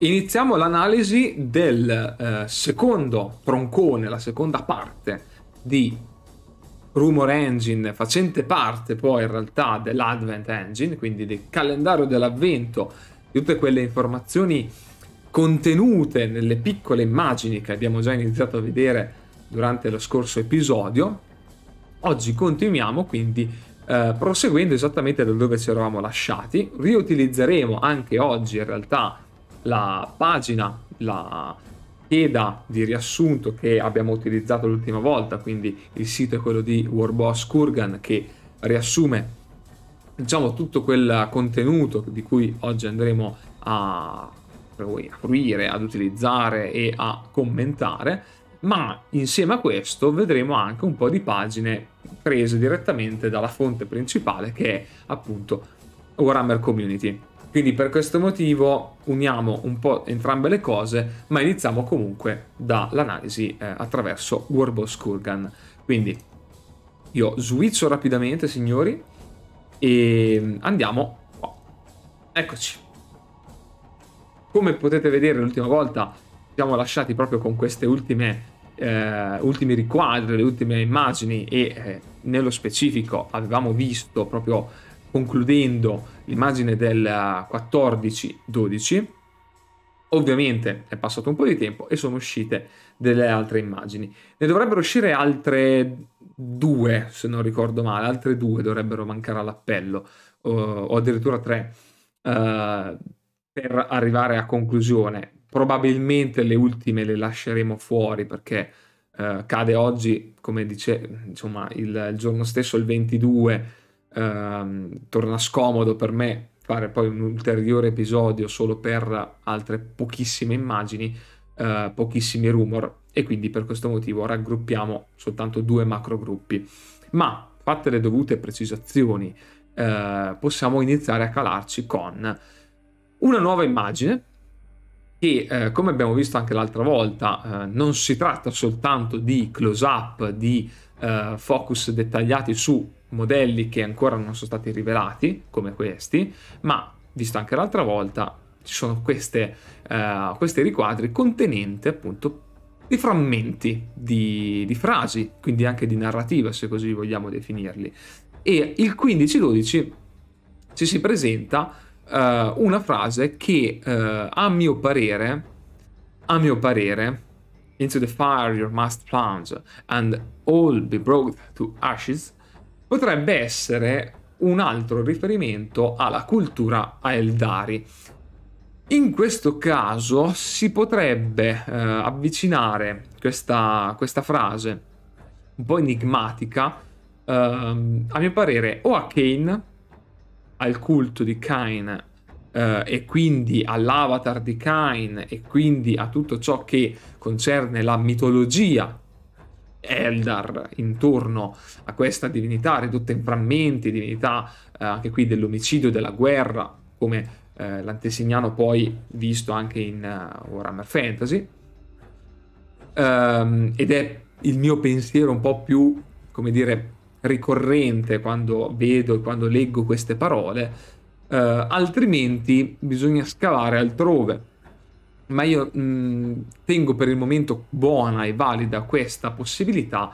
Iniziamo l'analisi del eh, secondo troncone, la seconda parte di Rumor Engine, facente parte poi in realtà dell'Advent Engine, quindi del calendario dell'avvento, di tutte quelle informazioni contenute nelle piccole immagini che abbiamo già iniziato a vedere durante lo scorso episodio. Oggi continuiamo quindi eh, proseguendo esattamente da dove ci eravamo lasciati, riutilizzeremo anche oggi in realtà la pagina, la scheda di riassunto che abbiamo utilizzato l'ultima volta, quindi il sito è quello di Warboss Kurgan che riassume diciamo tutto quel contenuto di cui oggi andremo a, a fruire, ad utilizzare e a commentare, ma insieme a questo vedremo anche un po' di pagine prese direttamente dalla fonte principale che è appunto Warhammer Community. Quindi per questo motivo uniamo un po' entrambe le cose, ma iniziamo comunque dall'analisi eh, attraverso Warboss Kurgan. Quindi io switcho rapidamente, signori, e mm, andiamo qua. Eccoci. Come potete vedere l'ultima volta siamo lasciati proprio con queste ultime eh, ultimi riquadri, le ultime immagini e eh, nello specifico avevamo visto proprio concludendo l'immagine del 14-12, ovviamente è passato un po' di tempo e sono uscite delle altre immagini. Ne dovrebbero uscire altre due, se non ricordo male, altre due dovrebbero mancare all'appello, o, o addirittura tre, eh, per arrivare a conclusione. Probabilmente le ultime le lasceremo fuori perché eh, cade oggi, come dice, insomma, il, il giorno stesso, il 22 ehm, torna scomodo per me fare poi un ulteriore episodio solo per altre pochissime immagini, eh, pochissimi rumor e quindi per questo motivo raggruppiamo soltanto due macro gruppi. Ma fatte le dovute precisazioni, eh, possiamo iniziare a calarci con una nuova immagine che eh, come abbiamo visto anche l'altra volta eh, non si tratta soltanto di close up, di eh, focus dettagliati su modelli che ancora non sono stati rivelati, come questi, ma visto anche l'altra volta, ci sono queste, uh, questi riquadri contenenti appunto di frammenti di, di frasi, quindi anche di narrativa, se così vogliamo definirli. E il 15-12 ci si presenta uh, una frase che, uh, a mio parere, a mio parere, into the fire you must plunge and all be brought to ashes, potrebbe essere un altro riferimento alla cultura Eldari. In questo caso si potrebbe eh, avvicinare questa, questa, frase un po' enigmatica, eh, a mio parere, o a Kane, al culto di Kane eh, e quindi all'avatar di Kane e quindi a tutto ciò che concerne la mitologia Eldar intorno a questa divinità ridotta in frammenti, divinità eh, anche qui dell'omicidio, della guerra, come eh, l'antesignano poi visto anche in uh, eh, Warhammer Fantasy. Um, ed è il mio pensiero un po' più, come dire, ricorrente quando vedo e quando leggo queste parole, uh, altrimenti bisogna scavare altrove ma io mh, mm, tengo per il momento buona e valida questa possibilità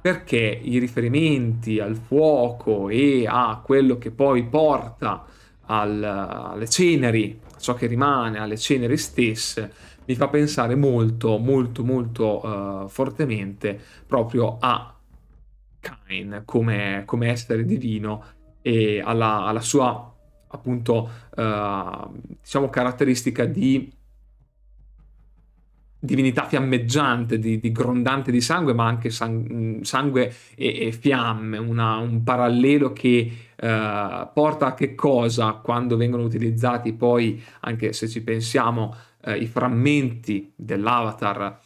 perché i riferimenti al fuoco e a quello che poi porta al, alle ceneri, ciò che rimane alle ceneri stesse, mi fa pensare molto, molto, molto uh, fortemente proprio a Cain come, come essere divino e alla, alla sua appunto uh, diciamo caratteristica di divinità fiammeggiante, di, di, grondante di sangue, ma anche sang- mm, sangue e, e fiamme, una, un parallelo che eh, porta a che cosa quando vengono utilizzati poi, anche se ci pensiamo, eh, i frammenti dell'avatar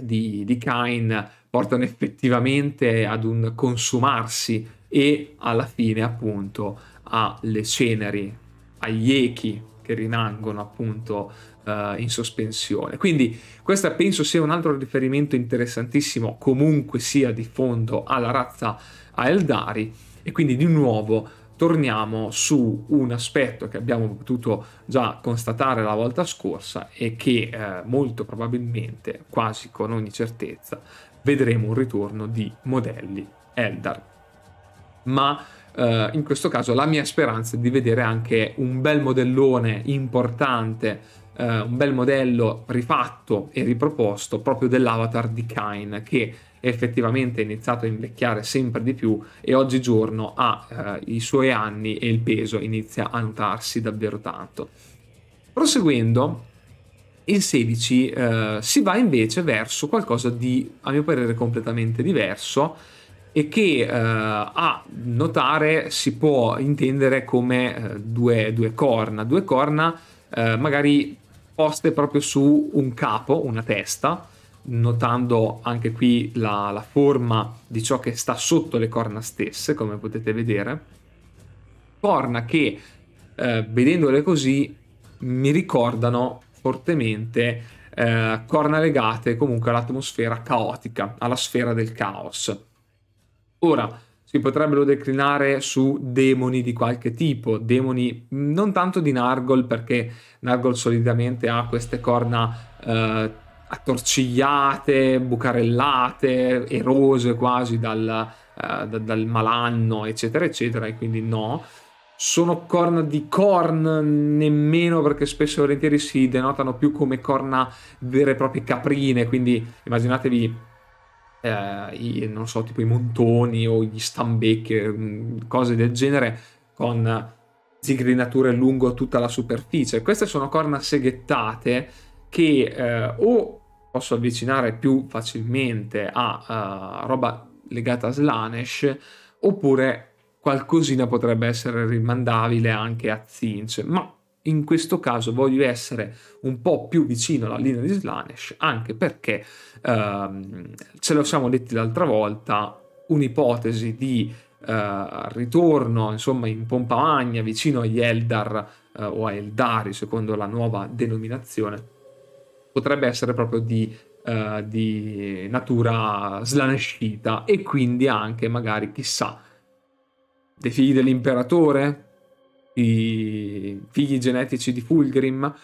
di, di Kain portano effettivamente ad un consumarsi e alla fine appunto alle ceneri, agli echi che rimangono appunto uh, in sospensione. Quindi questo penso sia un altro riferimento interessantissimo comunque sia di fondo alla razza a Eldari e quindi di nuovo torniamo su un aspetto che abbiamo potuto già constatare la volta scorsa e che eh, molto probabilmente, quasi con ogni certezza, vedremo un ritorno di modelli Eldar. Ma eh, in questo caso la mia speranza è di vedere anche un bel modellone importante eh, un bel modello rifatto e riproposto proprio dell'avatar di Kain che effettivamente è iniziato a invecchiare sempre di più e oggigiorno ha eh, i suoi anni e il peso inizia a notarsi davvero tanto. Proseguendo, in 16 eh, si va invece verso qualcosa di, a mio parere, completamente diverso e che eh, a notare si può intendere come eh, due, due corna. Due corna eh, magari poste proprio su un capo, una testa, notando anche qui la, la forma di ciò che sta sotto le corna stesse, come potete vedere. Corna che, eh, vedendole così, mi ricordano fortemente eh, corna legate comunque all'atmosfera caotica, alla sfera del caos. Ora, si potrebbero declinare su demoni di qualche tipo, demoni non tanto di Nargol perché Nargol solitamente ha queste corna eh, attorcigliate, bucarellate, erose quasi dal, eh, dal malanno, eccetera, eccetera, e quindi no sono corna di corn nemmeno perché spesso e volentieri si denotano più come corna vere e proprie caprine quindi immaginatevi eh, i, non so, tipo i montoni o gli stambecchi, mm, cose del genere con zigrinature lungo tutta la superficie. Queste sono corna seghettate che eh, o posso avvicinare più facilmente a uh, roba legata a slanesh oppure qualcosina potrebbe essere rimandabile anche a zinch, ma in questo caso voglio essere un po' più vicino alla linea di Slanesh, anche perché ehm, ce lo siamo detti l'altra volta, un'ipotesi di eh, ritorno insomma in pompa magna vicino agli Eldar eh, o a Eldari secondo la nuova denominazione potrebbe essere proprio di, eh, di natura slanascita e quindi anche magari chissà dei figli dell'imperatore i figli genetici di Fulgrim,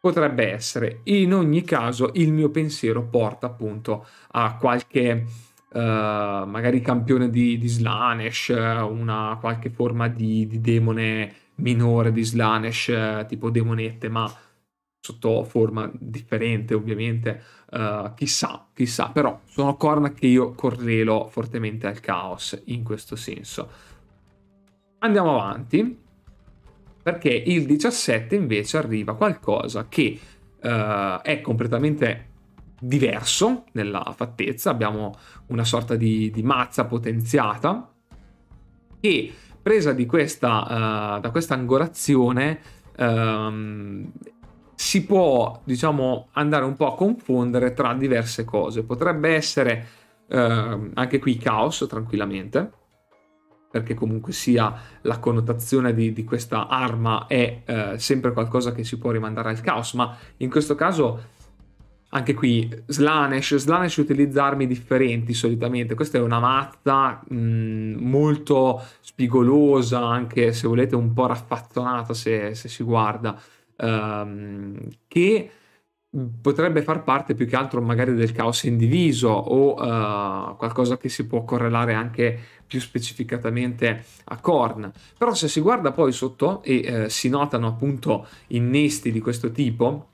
potrebbe essere. In ogni caso il mio pensiero porta appunto a qualche... Uh, magari campione di, di, Slanesh, una qualche forma di, di demone minore di Slanesh, tipo demonette, ma sotto forma differente ovviamente, uh, chissà, chissà, però sono corna che io correlo fortemente al caos in questo senso. Andiamo avanti perché il 17 invece arriva qualcosa che eh, è completamente diverso nella fattezza, abbiamo una sorta di, di mazza potenziata e presa questa, eh, da questa angolazione ehm, si può diciamo andare un po' a confondere tra diverse cose, potrebbe essere eh, anche qui caos tranquillamente perché comunque sia la connotazione di, di questa arma è eh, sempre qualcosa che si può rimandare al caos, ma in questo caso anche qui Slanesh, Slanesh utilizza armi differenti solitamente, questa è una mazza mh, mm, molto spigolosa, anche se volete un po' raffazzonata se, se si guarda, ehm, che potrebbe far parte più che altro magari del caos indiviso o uh, qualcosa che si può correlare anche più specificatamente a Korn. Però se si guarda poi sotto e uh, si notano appunto innesti di questo tipo,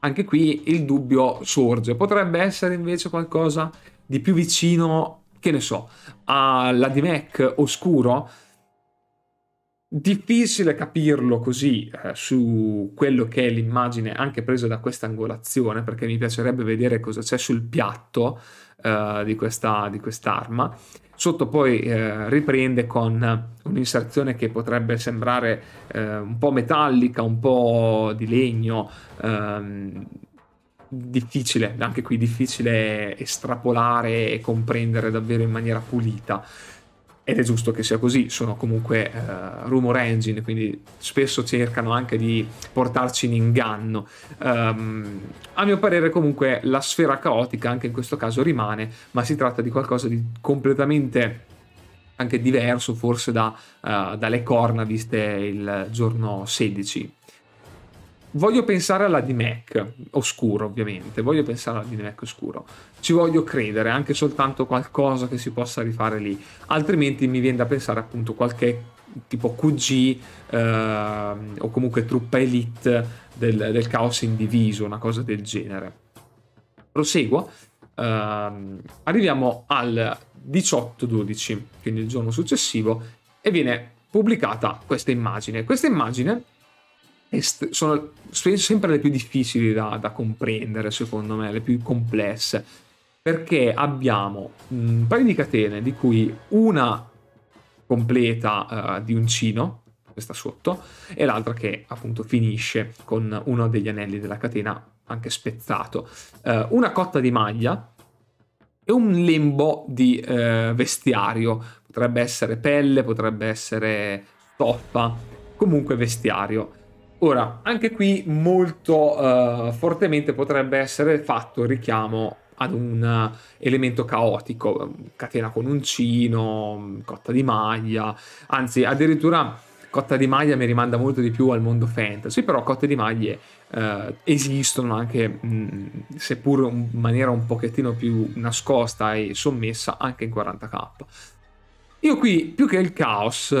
anche qui il dubbio sorge. Potrebbe essere invece qualcosa di più vicino, che ne so, alla DMAC oscuro, Difficile capirlo così eh, su quello che è l'immagine anche presa da questa angolazione, perché mi piacerebbe vedere cosa c'è sul piatto eh, di, questa, di quest'arma. Sotto poi eh, riprende con un'inserzione che potrebbe sembrare eh, un po' metallica, un po' di legno. Ehm, difficile, anche qui difficile estrapolare e comprendere davvero in maniera pulita ed è giusto che sia così, sono comunque uh, rumor engine, quindi spesso cercano anche di portarci in inganno. Um, a mio parere comunque la sfera caotica anche in questo caso rimane, ma si tratta di qualcosa di completamente anche diverso forse da, uh, dalle corna viste il giorno 16 voglio pensare alla D-Mac oscuro, ovviamente, voglio pensare alla D-Mac oscuro. Ci voglio credere, anche soltanto qualcosa che si possa rifare lì, altrimenti mi viene da pensare appunto qualche tipo QG eh, o comunque truppa elite del, del, caos indiviso, una cosa del genere. Proseguo, eh, arriviamo al 18-12, quindi il giorno successivo, e viene pubblicata questa immagine. Questa immagine est- sono sempre le più difficili da, da, comprendere, secondo me, le più complesse, perché abbiamo mm, un paio di catene, di cui una completa uh, di uncino, questa sotto, e l'altra che appunto finisce con uno degli anelli della catena anche spezzato, uh, una cotta di maglia e un lembo di uh, vestiario, potrebbe essere pelle, potrebbe essere stoffa, comunque vestiario Ora, anche qui molto uh, fortemente potrebbe essere fatto richiamo ad un elemento caotico, catena con uncino, cotta di maglia, anzi addirittura cotta di maglia mi rimanda molto di più al mondo fantasy, però cotte di maglie eh, esistono anche, mh, mm, seppur in maniera un pochettino più nascosta e sommessa, anche in 40k. Io qui, più che il caos,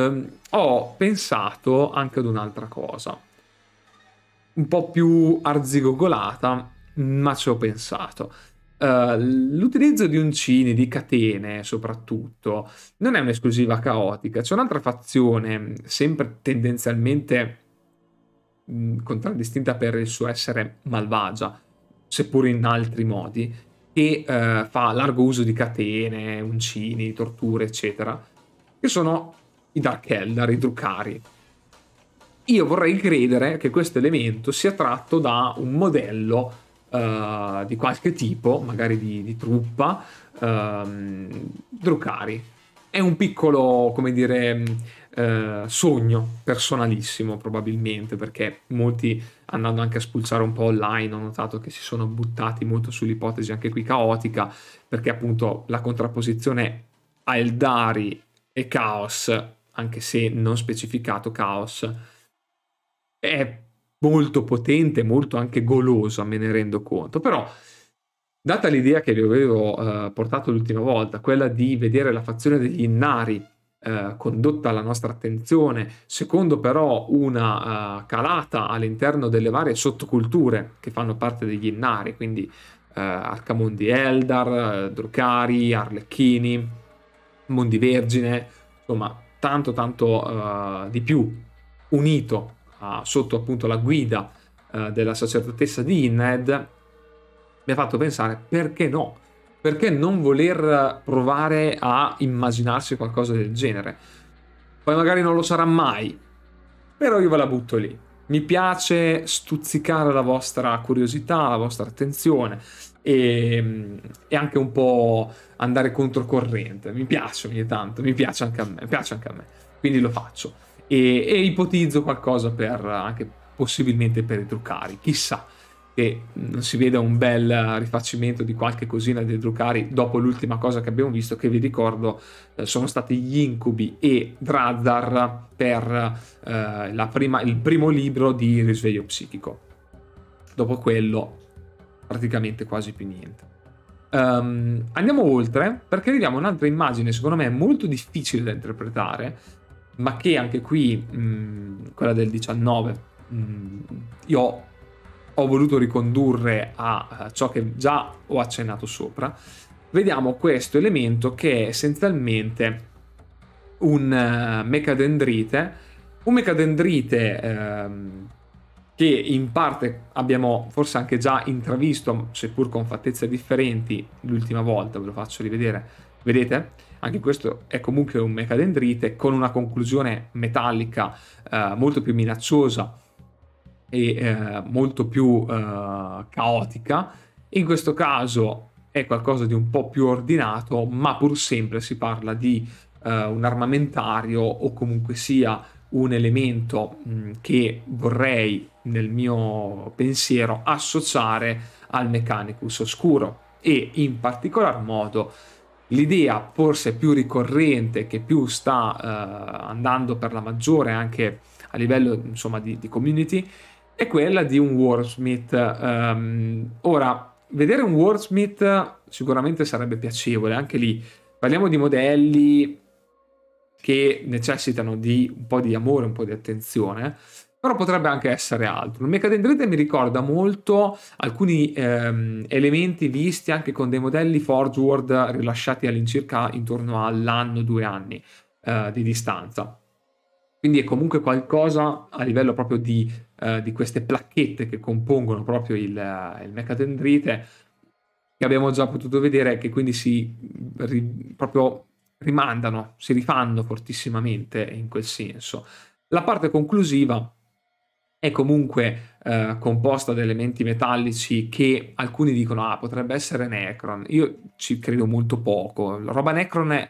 ho pensato anche ad un'altra cosa un po' più arzigogolata, ma ci ho pensato. Uh, l'utilizzo di uncini, di catene soprattutto, non è un'esclusiva caotica. C'è un'altra fazione, sempre tendenzialmente mm, contraddistinta per il suo essere malvagia, seppur in altri modi, che uh, fa largo uso di catene, uncini, torture, eccetera, che sono i Dark Eldar, i Drucari. Io vorrei credere che questo elemento sia tratto da un modello uh, di qualche tipo, magari di, di truppa, uh, Drucari. È un piccolo, come dire, Uh, sogno personalissimo probabilmente perché molti andando anche a spulciare un po' online ho notato che si sono buttati molto sull'ipotesi anche qui caotica perché appunto la contrapposizione a Eldari e Chaos anche se non specificato Chaos è molto potente, molto anche golosa, me ne rendo conto, però data l'idea che vi avevo eh, portato l'ultima volta, quella di vedere la fazione degli Innari eh, condotta alla nostra attenzione, secondo però una uh, calata all'interno delle varie sottoculture che fanno parte degli Innari, quindi uh, Arcamondi Eldar, Drucari, Arlecchini, Mondi Vergine, insomma tanto tanto uh, di più unito sotto appunto la guida uh, della sacerdotessa di Inned, mi ha fatto pensare perché no? Perché non voler provare a immaginarsi qualcosa del genere? Poi magari non lo sarà mai, però io ve la butto lì. Mi piace stuzzicare la vostra curiosità, la vostra attenzione e, e anche un po' andare controcorrente. Mi piace ogni tanto, mi piace anche a me, piace anche a me. quindi lo faccio e, e ipotizzo qualcosa per anche possibilmente per i Drucari, chissà che non si veda un bel rifacimento di qualche cosina dei Drucari dopo l'ultima cosa che abbiamo visto che vi ricordo eh, sono stati gli incubi e Drazar per eh, prima, il primo libro di Risveglio Psichico dopo quello praticamente quasi più niente um, andiamo oltre perché vediamo un'altra immagine secondo me molto difficile da interpretare ma che anche qui, mh, quella del 19, mh, io ho voluto ricondurre a ciò che già ho accennato sopra, vediamo questo elemento che è essenzialmente un eh, mecadendrite, un mecadendrite ehm, che in parte abbiamo forse anche già intravisto, seppur con fattezze differenti, l'ultima volta ve lo faccio rivedere, vedete? anche questo è comunque un mecadendrite con una conclusione metallica eh, molto più minacciosa e eh, molto più eh, caotica. In questo caso è qualcosa di un po' più ordinato, ma pur sempre si parla di eh, un armamentario o comunque sia un elemento mh, mm, che vorrei nel mio pensiero associare al Mechanicus Oscuro e in particolar modo L'idea forse più ricorrente, che più sta eh, andando per la maggiore anche a livello insomma, di, di community, è quella di un wordsmith. Um, ora, vedere un wordsmith sicuramente sarebbe piacevole, anche lì parliamo di modelli che necessitano di un po' di amore, un po' di attenzione però potrebbe anche essere altro. Il Mechadendrite mi ricorda molto alcuni ehm, elementi visti anche con dei modelli Forgeward rilasciati all'incirca intorno all'anno, due anni eh, di distanza. Quindi è comunque qualcosa a livello proprio di, eh, di queste placchette che compongono proprio il, eh, il Mechadendrite che abbiamo già potuto vedere che quindi si mm, ri, proprio rimandano, si rifanno fortissimamente in quel senso. La parte conclusiva è comunque eh, composta da elementi metallici che alcuni dicono ah potrebbe essere Necron, io ci credo molto poco, la roba Necron è,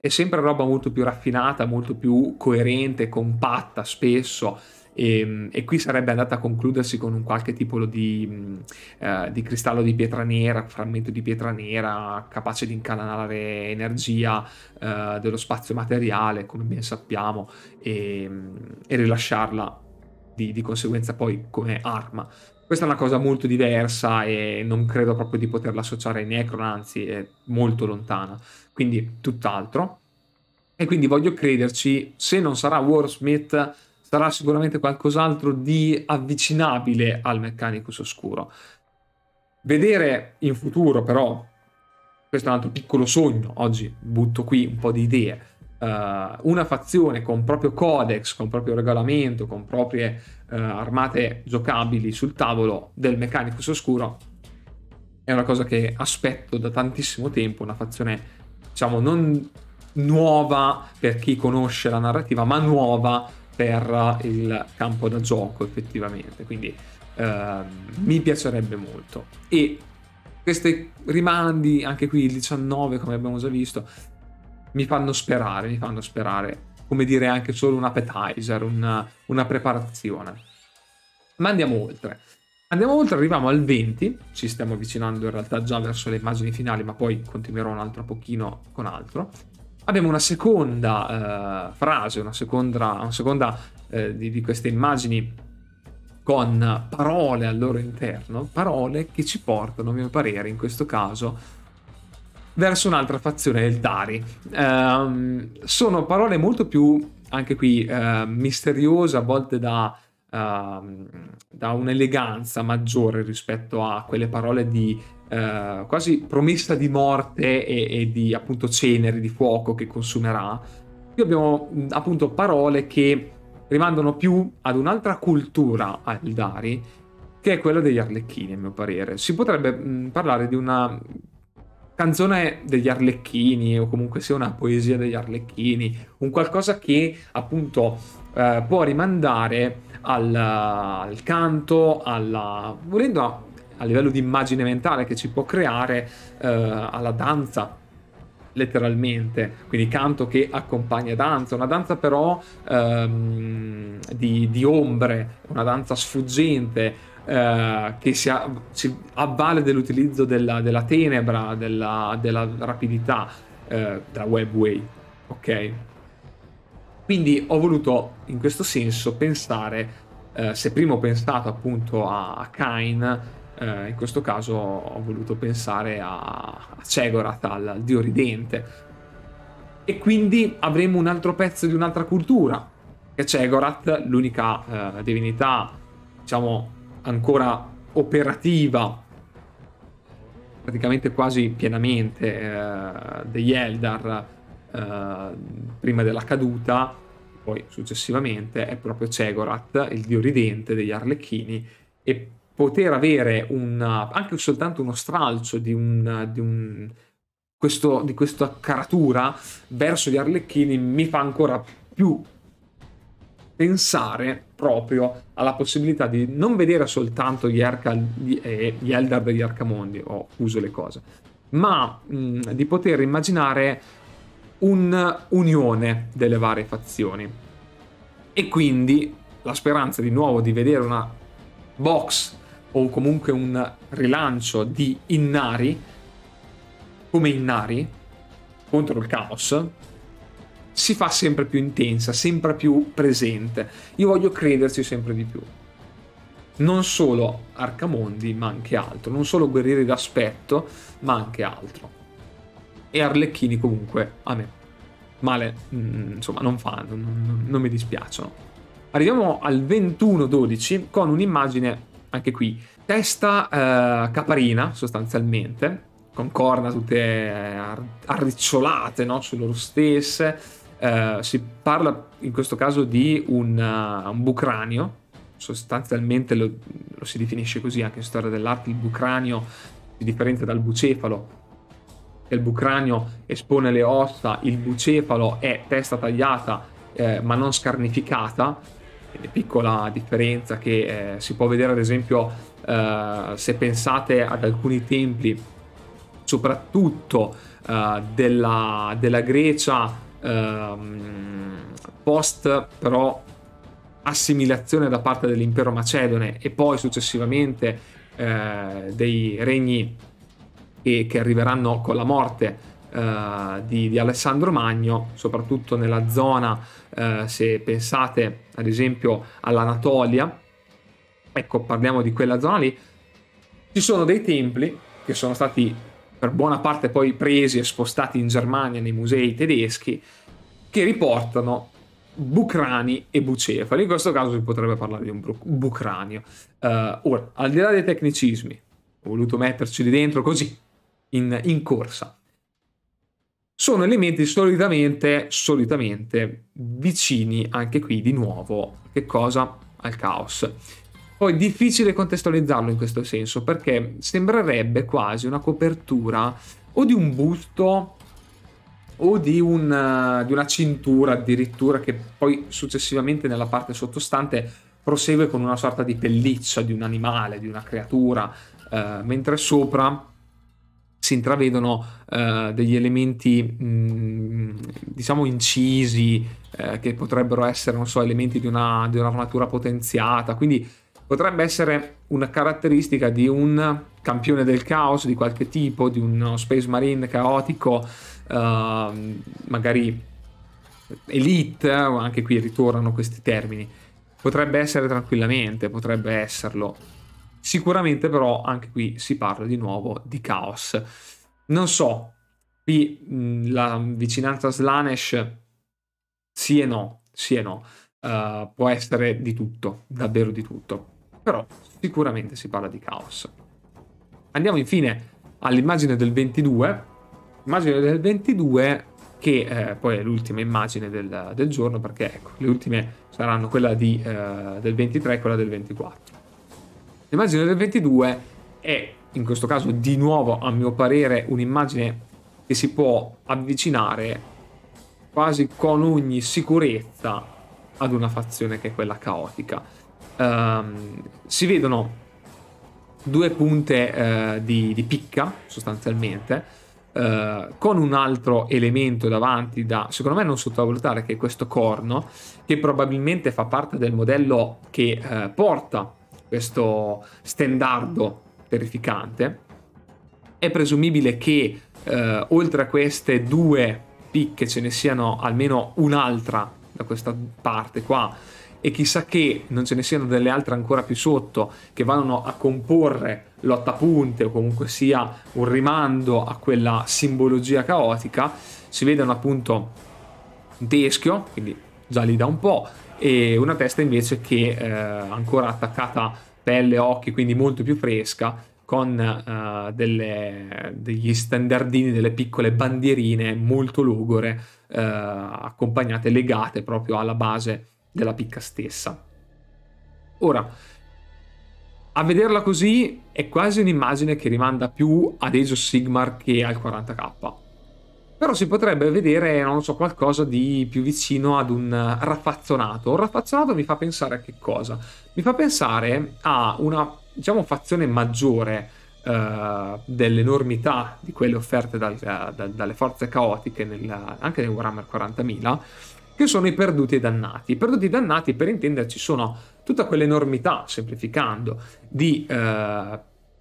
è sempre roba molto più raffinata, molto più coerente, compatta spesso e, ehm, e qui sarebbe andata a concludersi con un qualche tipo di, mm, eh, di cristallo di pietra nera, frammento di pietra nera capace di incanalare energia eh, dello spazio materiale come ben sappiamo e, ehm, e rilasciarla di, di conseguenza poi come arma. Questa è una cosa molto diversa e non credo proprio di poterla associare ai Necron, anzi è molto lontana, quindi tutt'altro. E quindi voglio crederci, se non sarà Warsmith, sarà sicuramente qualcos'altro di avvicinabile al Mechanicus Oscuro. Vedere in futuro però, questo è un altro piccolo sogno, oggi butto qui un po' di idee, eh, una fazione con proprio codex, con proprio regolamento, con proprie uh, armate giocabili sul tavolo del Mechanicus Oscuro è una cosa che aspetto da tantissimo tempo, una fazione diciamo non nuova per chi conosce la narrativa, ma nuova per eh, il campo da gioco effettivamente, quindi uh, mi piacerebbe molto. E questi rimandi, anche qui il 19 come abbiamo già visto, mi fanno sperare, mi fanno sperare, come dire anche solo un appetizer, una, una preparazione. Ma andiamo oltre. Andiamo oltre, arriviamo al 20, ci stiamo avvicinando in realtà già verso le immagini finali, ma poi continuerò un altro pochino con altro. Abbiamo una seconda eh, frase, una seconda, una seconda eh, di, di queste immagini con parole al loro interno, parole che ci portano, a mio parere, in questo caso, verso un'altra fazione del Dari. Um, sono parole molto più, anche qui, uh, eh, misteriose, a volte da, uh, da un'eleganza maggiore rispetto a quelle parole di uh, quasi promessa di morte e, e, di appunto ceneri di fuoco che consumerà. Qui abbiamo appunto parole che rimandano più ad un'altra cultura al Dari, che è quella degli arlecchini, a mio parere. Si potrebbe mh, parlare di una canzone degli Arlecchini o comunque sia una poesia degli Arlecchini, un qualcosa che appunto eh, può rimandare al, al canto, alla, volendo a livello di immagine mentale che ci può creare, eh, alla danza letteralmente, quindi canto che accompagna danza, una danza però ehm, di, di ombre, una danza sfuggente, eh, che si, a, si, avvale dell'utilizzo della, della tenebra, della, della rapidità eh, da webway, ok? Quindi ho voluto in questo senso pensare, eh, se prima ho pensato appunto a, a Kain, eh, in questo caso ho voluto pensare a, a Cegorat, al, al dio ridente. E quindi avremo un altro pezzo di un'altra cultura, che Cegorath, l'unica eh, divinità, diciamo, ancora operativa praticamente quasi pienamente eh, degli Eldar eh, prima della caduta, poi successivamente è proprio Cegorat, il dio ridente degli Arlecchini, e poter avere una, anche soltanto uno stralcio di, un, di, un, questo, di questa caratura verso gli Arlecchini mi fa ancora più pensare proprio alla possibilità di non vedere soltanto gli, Erca, gli, eh, gli Eldar degli Arcamondi, o oh, uso le cose, ma mh, di poter immaginare un'unione delle varie fazioni. E quindi la speranza di nuovo di vedere una box o comunque un rilancio di Innari come Innari contro il Caos si fa sempre più intensa, sempre più presente. Io voglio crederci sempre di più. Non solo Arcamondi, ma anche altro. Non solo guerrieri d'aspetto, ma anche altro. E Arlecchini comunque, a me. Male, mm, insomma, non fanno, non, non mi dispiacciono. Arriviamo al 21-12 con un'immagine, anche qui, testa eh, caparina sostanzialmente, con corna tutte eh, arricciolate no? su loro stesse, eh, si parla in questo caso di un, uh, un bucranio, sostanzialmente lo, lo, si definisce così anche in storia dell'arte, il bucranio si differenzia dal bucefalo, il bucranio espone le ossa, il bucefalo è testa tagliata eh, ma non scarnificata, quindi piccola differenza che eh, si può vedere ad esempio eh, se pensate ad alcuni templi, soprattutto della, della Grecia, Ehm, post però assimilazione da parte dell'impero macedone e poi successivamente eh, dei regni che, che, arriveranno con la morte eh, di, di, Alessandro Magno, soprattutto nella zona, eh, se pensate ad esempio all'Anatolia, ecco parliamo di quella zona lì, ci sono dei templi che sono stati per buona parte poi presi e spostati in Germania nei musei tedeschi, che riportano bucrani e bucefali. In questo caso si potrebbe parlare di un bucranio. Uh, ora, al di là dei tecnicismi, ho voluto metterci lì dentro così, in, in corsa. Sono elementi solitamente, solitamente vicini anche qui di nuovo, che cosa? Al caos. Poi difficile contestualizzarlo in questo senso perché sembrerebbe quasi una copertura o di un busto o di, un, eh, di una cintura addirittura che poi successivamente nella parte sottostante prosegue con una sorta di pelliccia di un animale, di una creatura, eh, mentre sopra si intravedono eh, degli elementi, mh, mm, diciamo, incisi, eh, che potrebbero essere, non so, elementi di, una, di un'armatura potenziata, quindi potrebbe essere una caratteristica di un campione del caos di qualche tipo, di uno space marine caotico, eh, magari elite, eh, anche qui ritornano questi termini. Potrebbe essere tranquillamente, potrebbe esserlo. Sicuramente però anche qui si parla di nuovo di caos. Non so, qui mm, la vicinanza a Slanesh sì e no, sì e no. Uh, può essere di tutto, davvero di tutto però sicuramente si parla di caos. Andiamo infine all'immagine del 22, immagine del 22 che eh, poi è l'ultima immagine del, del giorno perché ecco, le ultime saranno quella di, eh, del 23 e quella del 24. L'immagine del 22 è in questo caso di nuovo a mio parere un'immagine che si può avvicinare quasi con ogni sicurezza ad una fazione che è quella caotica ehm, si vedono due punte eh, di, di, picca sostanzialmente eh, con un altro elemento davanti da secondo me non sottovalutare che è questo corno che probabilmente fa parte del modello che eh, porta questo stendardo terrificante è presumibile che eh, oltre a queste due picche ce ne siano almeno un'altra da questa parte qua e chissà che non ce ne siano delle altre ancora più sotto che vanno a comporre l'ottapunte o comunque sia un rimando a quella simbologia caotica, si vedono appunto un teschio, quindi già lì da un po', e una testa invece che eh, ancora attaccata pelle, e occhi, quindi molto più fresca, con eh, delle, degli standardini, delle piccole bandierine molto logore, eh, accompagnate, legate proprio alla base della picca stessa. Ora, a vederla così è quasi un'immagine che rimanda più ad Age of Sigmar che al 40k. Però si potrebbe vedere, non lo so, qualcosa di più vicino ad un raffazzonato. Un raffazzonato mi fa pensare a che cosa? Mi fa pensare a una, diciamo, fazione maggiore eh, dell'enormità di quelle offerte dal, eh, da, dalle forze caotiche nel, anche nel Warhammer 40.000 che sono i perduti e dannati. I perduti e dannati, per intenderci, sono tutta quell'enormità, semplificando, di eh,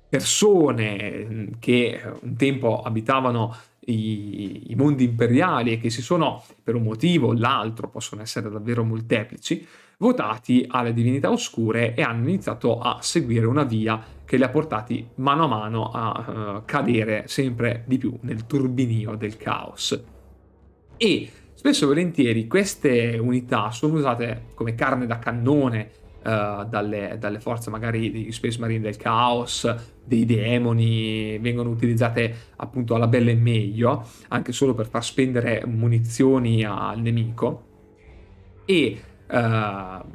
persone che un tempo abitavano i, i, mondi imperiali e che si sono, per un motivo o l'altro, possono essere davvero molteplici, votati alle divinità oscure e hanno iniziato a seguire una via che li ha portati mano a mano a uh, cadere sempre di più nel turbinio del caos. E Spesso e volentieri queste unità sono usate come carne da cannone Uh, dalle, dalle, forze magari degli Space Marine del caos, dei demoni, vengono utilizzate appunto alla bella e meglio, anche solo per far spendere munizioni al nemico, e uh,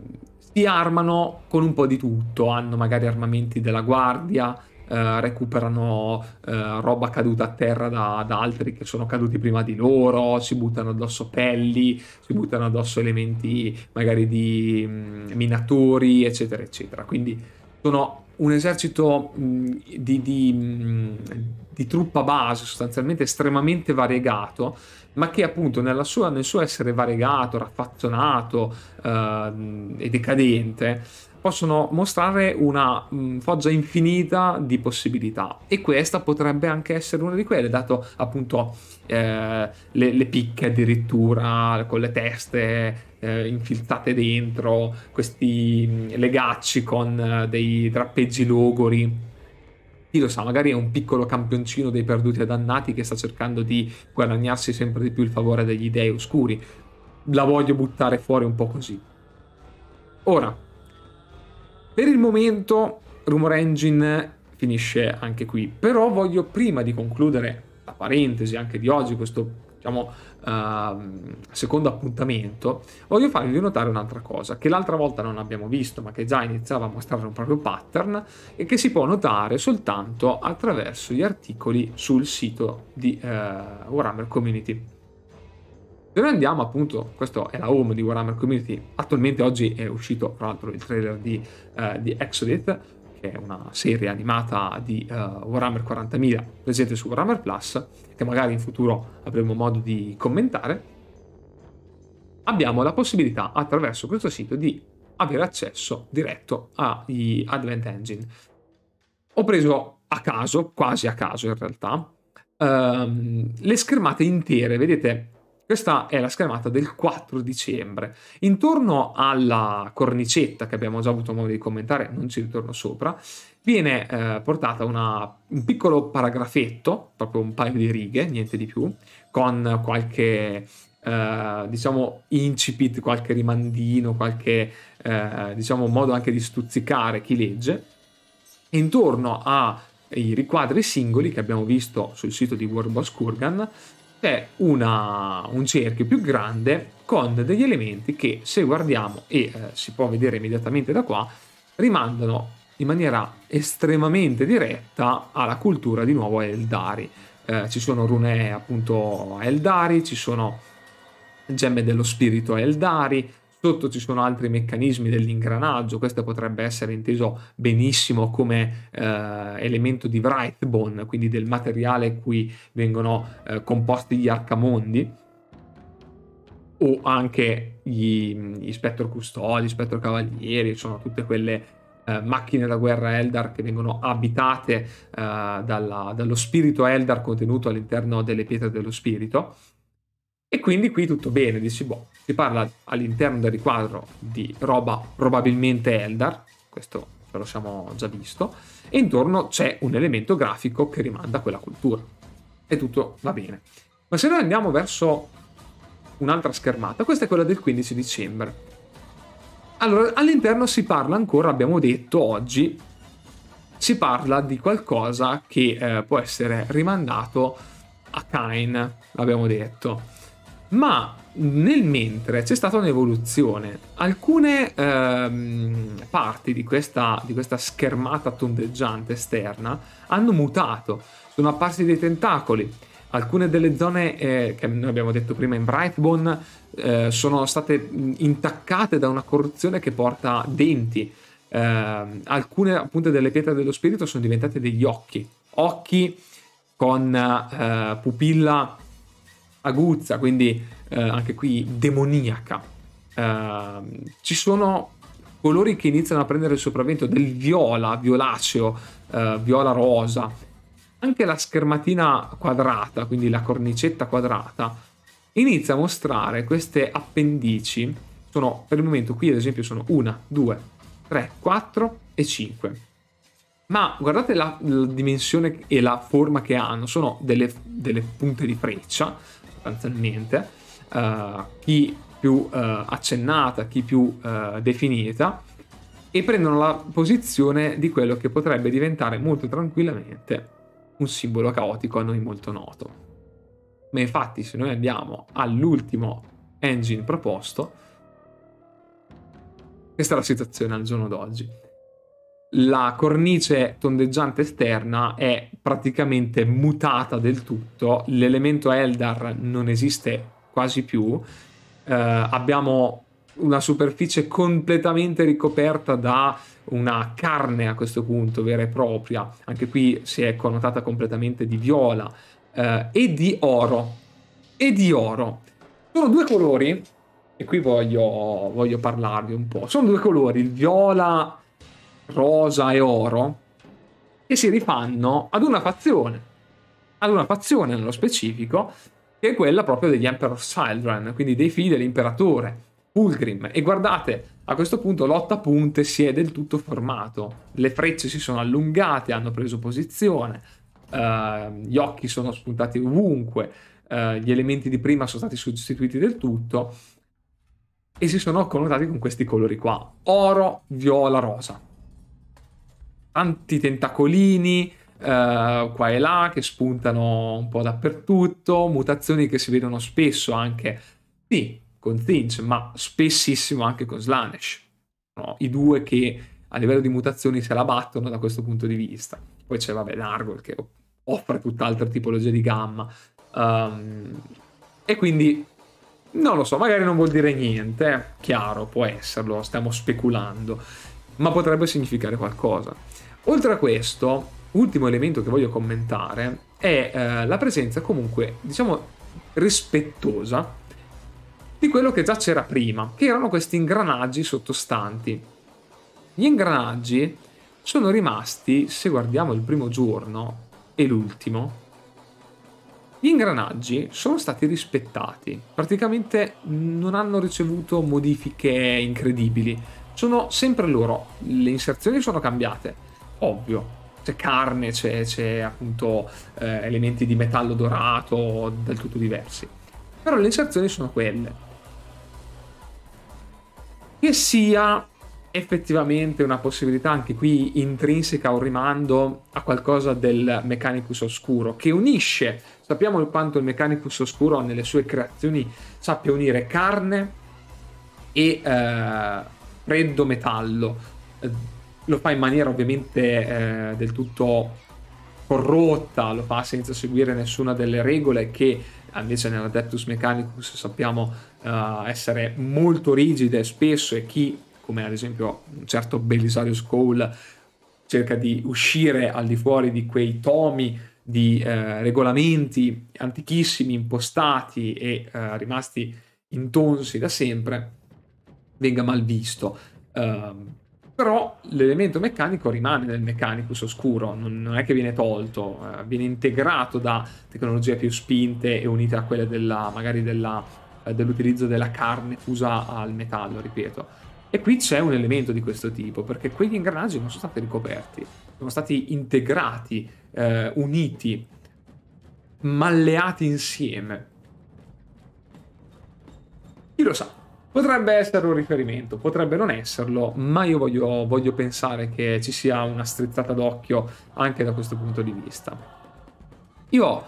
si armano con un po' di tutto, hanno magari armamenti della guardia, eh, recuperano eh, roba caduta a terra da, da, altri che sono caduti prima di loro, si buttano addosso pelli, si buttano addosso elementi magari di mh, mm, minatori, eccetera, eccetera. Quindi sono un esercito mh, mm, di, di, mh, mm, di, truppa base sostanzialmente estremamente variegato, ma che appunto sua, nel suo essere variegato, raffazzonato eh, e decadente possono mostrare una mh, mm, foggia infinita di possibilità e questa potrebbe anche essere una di quelle, dato appunto eh, le, le, picche addirittura con le teste eh, infiltrate dentro, questi mh, mm, legacci con eh, dei drappeggi logori. Chi lo sa, magari è un piccolo campioncino dei perduti e dannati che sta cercando di guadagnarsi sempre di più il favore degli dei oscuri. La voglio buttare fuori un po' così. Ora, per il momento Rumor Engine finisce anche qui, però voglio prima di concludere la parentesi anche di oggi, questo diciamo uh, secondo appuntamento, voglio farvi notare un'altra cosa che l'altra volta non abbiamo visto, ma che già iniziava a mostrare un proprio pattern e che si può notare soltanto attraverso gli articoli sul sito di uh, Warhammer Community. Dove andiamo appunto, questa è la home di Warhammer Community, attualmente oggi è uscito tra l'altro il trailer di, uh, di Exodus, che è una serie animata di uh, Warhammer 40.000 presente su Warhammer Plus, che magari in futuro avremo modo di commentare, abbiamo la possibilità attraverso questo sito di avere accesso diretto agli Advent Engine. Ho preso a caso, quasi a caso in realtà, ehm, le schermate intere, vedete questa è la schermata del 4 dicembre. Intorno alla cornicetta che abbiamo già avuto modo di commentare, non ci ritorno sopra, viene eh, portata una, un piccolo paragrafetto, proprio un paio di righe, niente di più, con qualche eh, diciamo incipit, qualche rimandino, qualche eh, diciamo modo anche di stuzzicare chi legge. Intorno ai riquadri singoli che abbiamo visto sul sito di World Boss Kurgan è una, un cerchio più grande con degli elementi che se guardiamo e eh, si può vedere immediatamente da qua rimandano in maniera estremamente diretta alla cultura di nuovo Eldari. Eh, ci sono rune appunto Eldari, ci sono gemme dello spirito Eldari, sotto ci sono altri meccanismi dell'ingranaggio, questo potrebbe essere inteso benissimo come eh, elemento di Wrightbone, quindi del materiale cui vengono eh, composti gli arcamondi o anche gli, gli spettro custodi, spettro cavalieri, sono tutte quelle eh, macchine da guerra Eldar che vengono abitate eh, dalla, dallo spirito Eldar contenuto all'interno delle pietre dello spirito e quindi qui tutto bene, dici, boh, si parla all'interno del riquadro di roba probabilmente Eldar, questo ce lo siamo già visto, e intorno c'è un elemento grafico che rimanda a quella cultura. E tutto va bene. Ma se noi andiamo verso un'altra schermata, questa è quella del 15 dicembre. Allora, all'interno si parla ancora, abbiamo detto oggi, si parla di qualcosa che eh, può essere rimandato a Kain, l'abbiamo detto ma nel mentre c'è stata un'evoluzione. Alcune ehm, parti di questa, di questa schermata tondeggiante esterna hanno mutato, sono apparsi dei tentacoli, alcune delle zone eh, che noi abbiamo detto prima in Brightbone eh, sono state intaccate da una corruzione che porta denti. Eh, alcune appunto delle pietre dello spirito sono diventate degli occhi, occhi con eh, pupilla aguzza, quindi eh, anche qui demoniaca. Eh, ci sono colori che iniziano a prendere il sopravvento del viola, violaceo, eh, viola rosa. Anche la schermatina quadrata, quindi la cornicetta quadrata, inizia a mostrare queste appendici. Sono per il momento qui, ad esempio, sono 1, 2, 3, 4 e 5. Ma guardate la, la dimensione e la forma che hanno, sono delle, delle punte di freccia sostanzialmente, uh, chi più uh, accennata, chi più uh, definita, e prendono la posizione di quello che potrebbe diventare molto tranquillamente un simbolo caotico a noi molto noto. Ma infatti se noi andiamo all'ultimo engine proposto, questa è la situazione al giorno d'oggi la cornice tondeggiante esterna è praticamente mutata del tutto, l'elemento Eldar non esiste quasi più, eh, abbiamo una superficie completamente ricoperta da una carne a questo punto vera e propria, anche qui si è connotata completamente di viola eh, e di oro. E di oro. Sono due colori, e qui voglio, voglio parlarvi un po', sono due colori, il viola rosa e oro, che si rifanno ad una fazione, ad una fazione nello specifico, che è quella proprio degli Emperor Sildren, quindi dei figli dell'imperatore, Fulgrim. E guardate, a questo punto l'otta punte si è del tutto formato, le frecce si sono allungate, hanno preso posizione, uh, gli occhi sono spuntati ovunque, uh, gli elementi di prima sono stati sostituiti del tutto e si sono connotati con questi colori qua, oro, viola, rosa tanti tentacolini eh, qua e là che spuntano un po' dappertutto, mutazioni che si vedono spesso anche, sì, con Thinch, ma spessissimo anche con Slanesh. No? I due che a livello di mutazioni se la battono da questo punto di vista. Poi c'è, vabbè, Nargol che offre tutt'altra tipologia di gamma. Um, e quindi non lo so, magari non vuol dire niente, chiaro, può esserlo, stiamo speculando, ma potrebbe significare qualcosa. Oltre a questo, ultimo elemento che voglio commentare è eh, la presenza comunque, diciamo, rispettosa di quello che già c'era prima, che erano questi ingranaggi sottostanti. Gli ingranaggi sono rimasti, se guardiamo il primo giorno e l'ultimo, gli ingranaggi sono stati rispettati, praticamente non hanno ricevuto modifiche incredibili, sono sempre loro, le inserzioni sono cambiate, ovvio. C'è carne, c'è, c'è appunto eh, elementi di metallo dorato del tutto diversi. Però le inserzioni sono quelle. Che sia effettivamente una possibilità anche qui intrinseca un rimando a qualcosa del Mechanicus Oscuro che unisce, sappiamo quanto il Mechanicus Oscuro nelle sue creazioni sappia unire carne e eh, freddo metallo, eh, lo fa in maniera ovviamente eh, del tutto corrotta, lo fa senza seguire nessuna delle regole che invece nell'Adeptus Mechanicus sappiamo uh, essere molto rigide spesso e chi, come ad esempio un certo Belisarius Cole, cerca di uscire al di fuori di quei tomi di uh, regolamenti antichissimi, impostati e uh, rimasti intonsi da sempre, venga mal visto. Uh, però l'elemento meccanico rimane nel Mechanicus oscuro, non, non è che viene tolto, eh, viene integrato da tecnologie più spinte e unite a quelle della, magari della, eh, dell'utilizzo della carne fusa al metallo, ripeto. E qui c'è un elemento di questo tipo, perché quegli ingranaggi non sono stati ricoperti, sono stati integrati, eh, uniti, malleati insieme. Chi lo sa? Potrebbe essere un riferimento, potrebbe non esserlo, ma io voglio, voglio pensare che ci sia una strizzata d'occhio anche da questo punto di vista. Io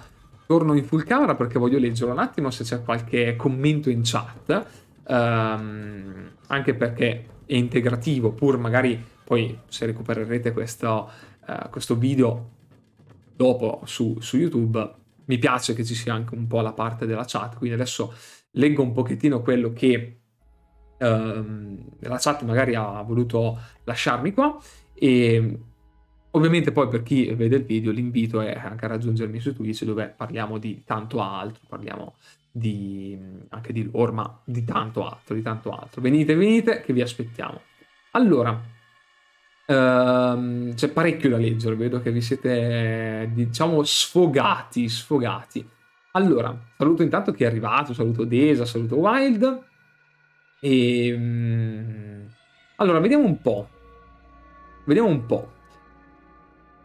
torno in full camera perché voglio leggere un attimo se c'è qualche commento in chat, ehm, anche perché è integrativo, pur magari poi se recupererete questo, eh, questo video dopo su, su YouTube, mi piace che ci sia anche un po' la parte della chat, quindi adesso leggo un pochettino quello che Ehm, la chat magari ha voluto lasciarmi qua e ovviamente poi per chi vede il video l'invito è anche a raggiungermi su Twitch dove parliamo di tanto altro, parliamo di, anche di loro, ma di tanto altro, di tanto altro. Venite, venite che vi aspettiamo. Allora, ehm, c'è parecchio da leggere, vedo che vi siete diciamo sfogati, sfogati. Allora, saluto intanto chi è arrivato, saluto Desa, saluto Wild. E, um, allora, vediamo un po'. Vediamo un po'.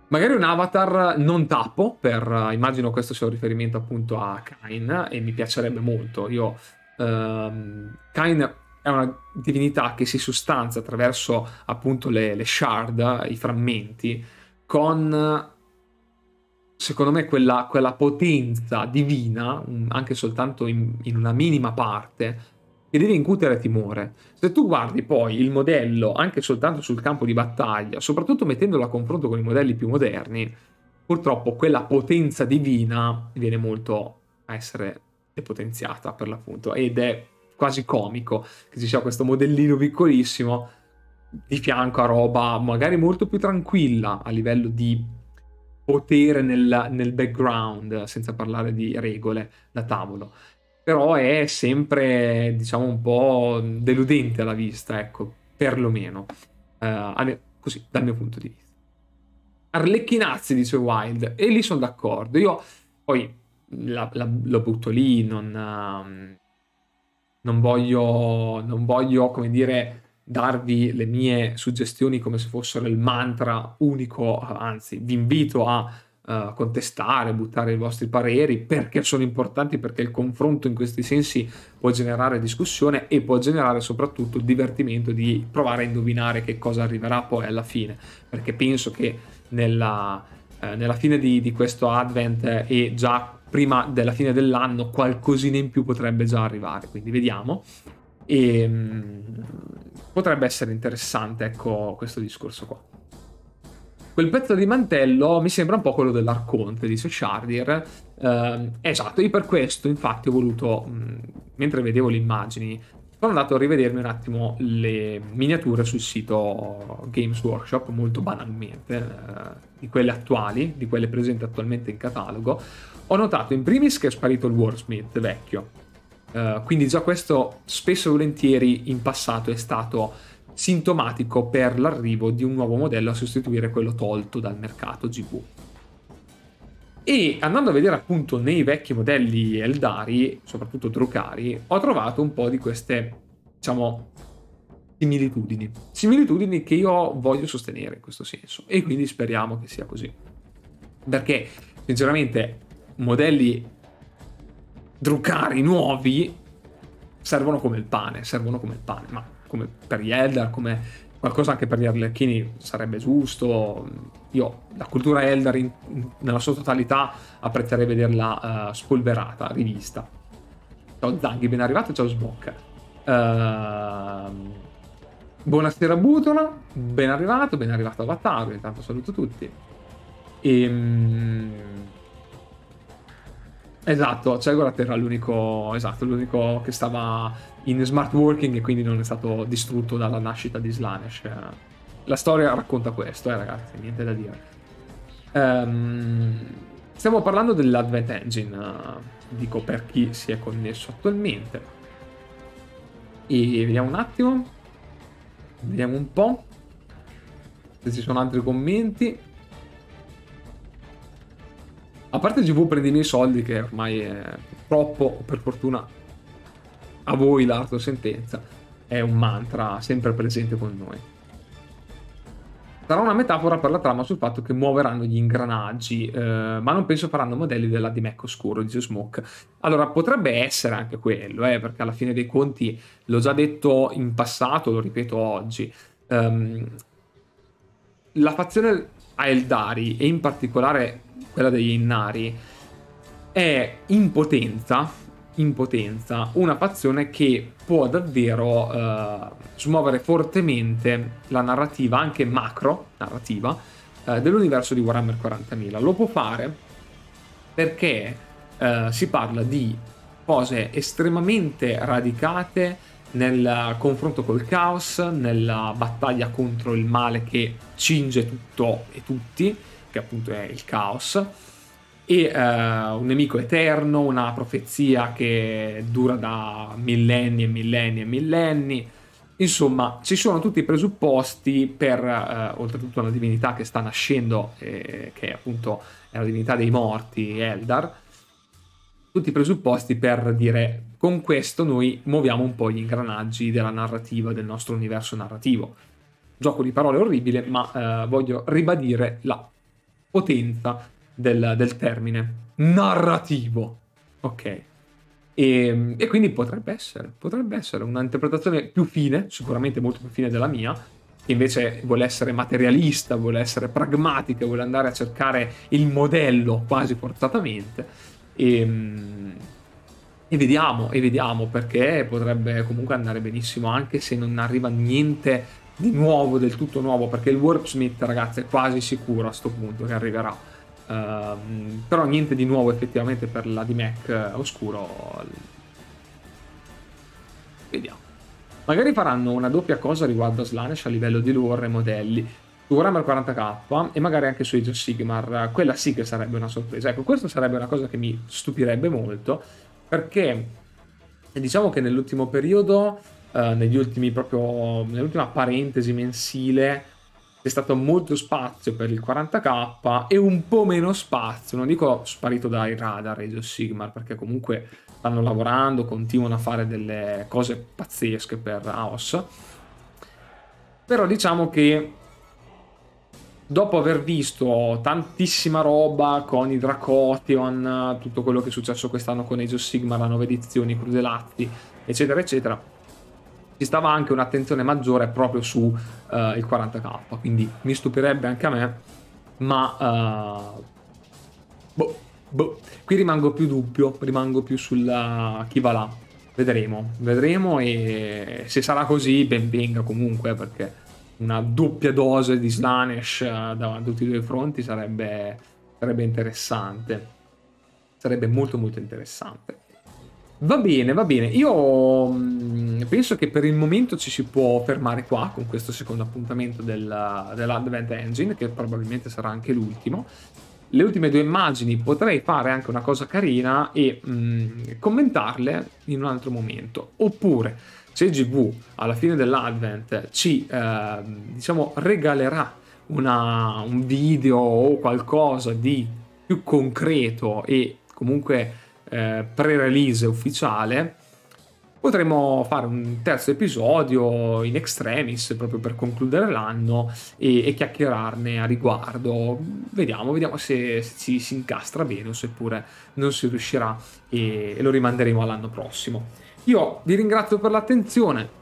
Magari un avatar non tappo, per, uh, immagino questo sia un riferimento appunto a Kain, e mi piacerebbe molto. Io, um, Kain è una divinità che si sostanzia attraverso appunto le, le shard, i frammenti, con secondo me quella, quella potenza divina, anche soltanto in, in, una minima parte, e deve incutere timore. Se tu guardi poi il modello anche soltanto sul campo di battaglia, soprattutto mettendolo a confronto con i modelli più moderni, purtroppo quella potenza divina viene molto a essere depotenziata per l'appunto ed è quasi comico che ci sia questo modellino piccolissimo di fianco a roba magari molto più tranquilla a livello di potere nel, nel background, senza parlare di regole da tavolo però è sempre, diciamo, un po' deludente alla vista, ecco, perlomeno, uh, così, dal mio punto di vista. Arlecchinazzi, dice Wild, e lì sono d'accordo. Io poi la, la, lo butto lì, non, ehm, non, voglio, non voglio, come dire, darvi le mie suggestioni come se fossero il mantra unico, anzi, vi invito a eh, contestare, buttare i vostri pareri perché sono importanti, perché il confronto in questi sensi può generare discussione e può generare soprattutto il divertimento di provare a indovinare che cosa arriverà poi alla fine, perché penso che nella, eh, nella fine di, di, questo Advent e già prima della fine dell'anno qualcosina in più potrebbe già arrivare, quindi vediamo. E, ehm, mh, potrebbe essere interessante ecco questo discorso qua quel pezzo di mantello mi sembra un po' quello dell'Arconte dice Shardir. Eh, esatto, io per questo infatti ho voluto, mh, mm, mentre vedevo le immagini, sono andato a rivedermi un attimo le miniature sul sito Games Workshop, molto banalmente, eh, di quelle attuali, di quelle presenti attualmente in catalogo. Ho notato in primis che è sparito il Warsmith vecchio, eh, quindi già questo spesso e volentieri in passato è stato sintomatico per l'arrivo di un nuovo modello a sostituire quello tolto dal mercato GV. E andando a vedere appunto nei vecchi modelli Eldari, soprattutto Drukari, ho trovato un po' di queste, diciamo, similitudini. Similitudini che io voglio sostenere in questo senso e quindi speriamo che sia così. Perché sinceramente modelli Drukari nuovi servono come il pane, servono come il pane, ma come per gli Elder, come qualcosa anche per gli Arlecchini sarebbe giusto. Io la cultura Elder in, nella sua totalità apprezzerei vederla uh, spolverata, rivista. Ciao Zanghi, ben arrivato, ciao Sbocca. Uh, buonasera Butola, ben arrivato, ben arrivato Avatar, intanto saluto tutti. Ehm... Um, Esatto, Celgorat cioè, era l'unico, esatto, l'unico che stava in smart working e quindi non è stato distrutto dalla nascita di Slanesh. La storia racconta questo, eh ragazzi, niente da dire. Um, stiamo parlando dell'Advent Engine, eh, dico per chi si è connesso attualmente. E vediamo un attimo, vediamo un po' se ci sono altri commenti. A parte GV prendi i miei soldi, che ormai è troppo, per fortuna, a voi l'arto sentenza, è un mantra sempre presente con noi. Sarà una metafora per la trama sul fatto che muoveranno gli ingranaggi, eh, ma non penso faranno modelli della Dimec Oscuro, dice Smoke. Allora, potrebbe essere anche quello, eh, perché alla fine dei conti, l'ho già detto in passato, lo ripeto oggi, ehm, la fazione a Eldari, e in particolare quella degli Innari, è in potenza, in potenza una fazione che può davvero eh, smuovere fortemente la narrativa, anche macro narrativa, eh, dell'universo di Warhammer 40.000. Lo può fare perché eh, si parla di cose estremamente radicate nel confronto col caos, nella battaglia contro il male che cinge tutto e tutti, che appunto è il caos, e uh, un nemico eterno, una profezia che dura da millenni e millenni e millenni. Insomma, ci sono tutti i presupposti per uh, oltretutto una divinità che sta nascendo, eh, che appunto è la divinità dei morti, Eldar. Tutti i presupposti per dire con questo noi muoviamo un po' gli ingranaggi della narrativa, del nostro universo narrativo. Gioco di parole orribile, ma uh, voglio ribadire la potenza del, del termine narrativo. Ok. E, e, quindi potrebbe essere, potrebbe essere un'interpretazione più fine, sicuramente molto più fine della mia, che invece vuole essere materialista, vuole essere pragmatica, vuole andare a cercare il modello quasi forzatamente. E, ehm, e vediamo, e vediamo perché potrebbe comunque andare benissimo anche se non arriva niente di nuovo, del tutto nuovo, perché il Warpsmith, ragazzi, è quasi sicuro a questo punto che arriverà. Uh, però niente di nuovo effettivamente per la DMAC eh, oscuro. Vediamo. Magari faranno una doppia cosa riguardo a Slanesh a livello di lore e modelli su Warhammer 40k e magari anche su Age of Sigmar. Quella sì che sarebbe una sorpresa. Ecco, questa sarebbe una cosa che mi stupirebbe molto perché diciamo che nell'ultimo periodo eh, negli ultimi proprio, nell'ultima parentesi mensile c'è stato molto spazio per il 40k e un po' meno spazio, non dico sparito dai radar Age of Sigmar perché comunque stanno lavorando, continuano a fare delle cose pazzesche per Aos Però diciamo che dopo aver visto tantissima roba con i Dracotion, tutto quello che è successo quest'anno con Age of Sigmar, la nuova edizione, i Crudelatti, eccetera eccetera, ci stava anche un'attenzione maggiore proprio su uh, il 40k, quindi mi stupirebbe anche a me, ma... Uh, boh, boh. Qui rimango più dubbio, rimango più sulla eh, chi va là. Vedremo, vedremo e se sarà così ben venga comunque perché una doppia dose di Slanesh uh, da tutti i due fronti sarebbe, sarebbe interessante. Sarebbe molto molto interessante. Va bene, va bene. Io mm, penso che per il momento ci si può fermare qua con questo secondo appuntamento della, dell'Advent Engine, che probabilmente sarà anche l'ultimo. Le ultime due immagini potrei fare anche una cosa carina e mh, mm, commentarle in un altro momento. Oppure, se GV alla fine dell'Advent ci eh, diciamo, regalerà una, un video o qualcosa di più concreto e comunque eh, pre-release ufficiale, potremo fare un terzo episodio in extremis proprio per concludere l'anno e, e chiacchierarne a riguardo. Vediamo, vediamo se, se, ci si incastra bene o seppure non si riuscirà e, e lo rimanderemo all'anno prossimo. Io vi ringrazio per l'attenzione.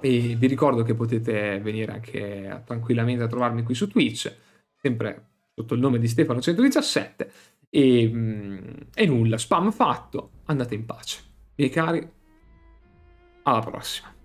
E vi ricordo che potete venire anche tranquillamente a trovarmi qui su Twitch, sempre sotto il nome di Stefano117 e, mm, e nulla, spam fatto, andate in pace. Miei cari, alla prossima.